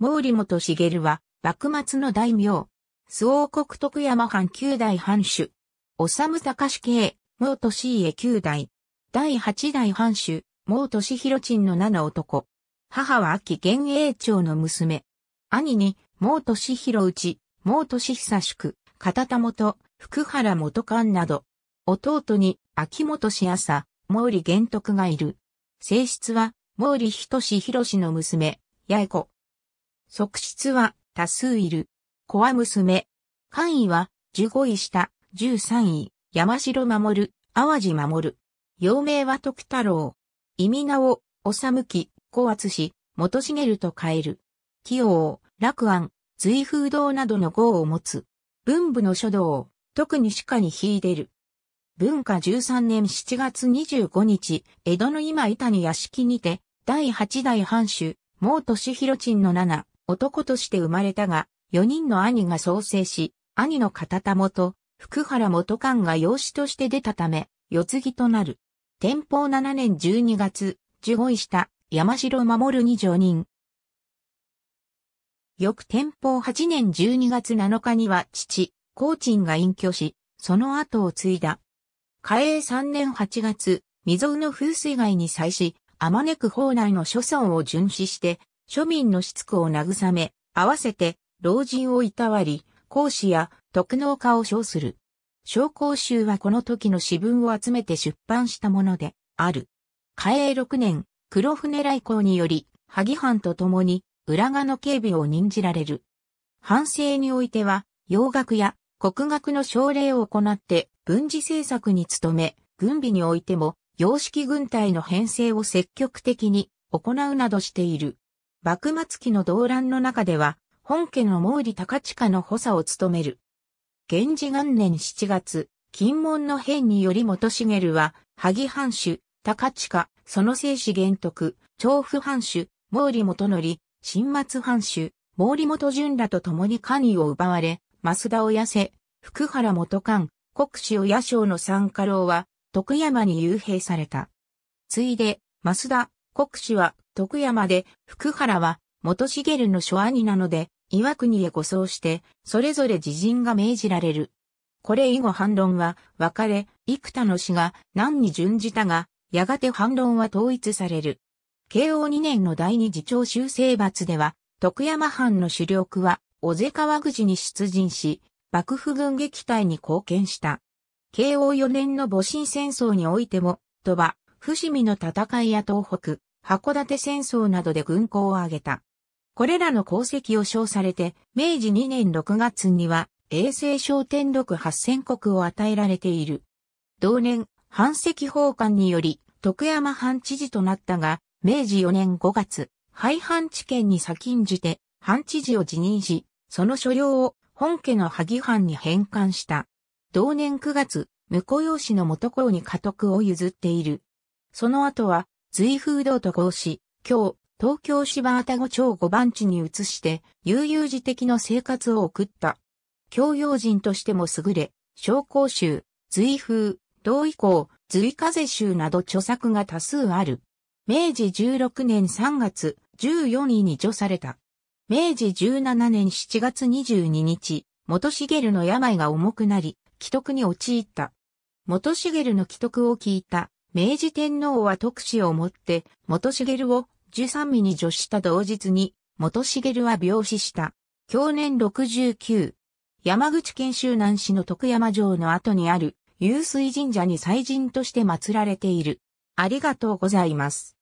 毛利元茂は、幕末の大名。諏王国徳山藩九代藩主。治氏系、毛利家九代。第八代藩主、毛利弘鎮の七男。母は秋元英長の娘。兄に、毛利弘内、毛利久宿、片田元、福原元官など。弟に、秋元氏朝、毛利玄徳がいる。性質は、毛利仁志の娘、八重子。側室は多数いる。子は娘。官位は15位下、13位、山城守、淡路守。幼名は徳太郎。意味名を、おさむき、小厚し、元茂と変える。器用、楽安、随風堂などの号を持つ。文部の書道、特に鹿に秀でる。文化13年7月25日、江戸の今板に屋敷にて、第8代藩主、毛利弘鎮の七、男として生まれたが、4人の兄が創生し、兄の片田元、福原元官が養子として出たため、世継ぎとなる。天保7年12月、受護した山城守に助任。翌天保8年12月7日には父、高鎮が隠居し、その後を継いだ。嘉永3年8月、未曾有の風水害に際し、天ね区法内の諸村を巡視して、庶民の失腹を慰め、合わせて老人をいたわり、講師や徳能家を称する。商工集はこの時の私文を集めて出版したものである。嘉永6年、黒船来航により、萩藩と共に浦賀の警備を任じられる。反省においては、洋楽や国学の奨励を行って軍事政策に努め、軍備においても、洋式軍隊の編成を積極的に行うなどしている。幕末期の動乱の中では、本家の毛利高近の補佐を務める。源氏元年7月、金門の変により元茂は、萩藩主、高近、その生死玄徳、調布藩主、毛利元則、新松藩主、毛利元淳らと共に官位を奪われ、増田を痩せ、福原元官、国司を野将の三家老は、徳山に幽閉された。ついで、増田、国司は徳山で、福原は、元茂の諸兄なので、岩国へ護送して、それぞれ自陣が命じられる。これ以後反論は、別れ、幾多の死が何に準じたが、やがて反論は統一される。慶応2年の第二次長州征伐では、徳山藩の主力は、小瀬川口に出陣し、幕府軍撃退に貢献した。慶応4年の戊辰戦争においても、鳥羽、伏見の戦いや東北、函館戦争などで軍功を挙げた。これらの功績を称されて、明治2年6月には、衛星商天禄8000国を与えられている。同年、藩籍法官により、徳山藩知事となったが、明治4年5月、廃藩置県に先んじて、藩知事を辞任し、その所領を本家の萩藩に返還した。同年9月、婿養子の元頃に家督を譲っている。その後は、随風堂と合し、今日、東京芝田五町五番地に移して、悠々自適の生活を送った。教養人としても優れ、昇降集、随風、同以降、随風集など著作が多数ある。明治16年3月14位に除された。明治17年7月22日、元茂の病が重くなり、既得に陥った。元茂の既得を聞いた明治天皇は特使をもって、元茂を十三位に助した同日に、元茂は病死した。去年69。山口県周南市の徳山城の後にある、湧水神社に祭神として祀られている。ありがとうございます。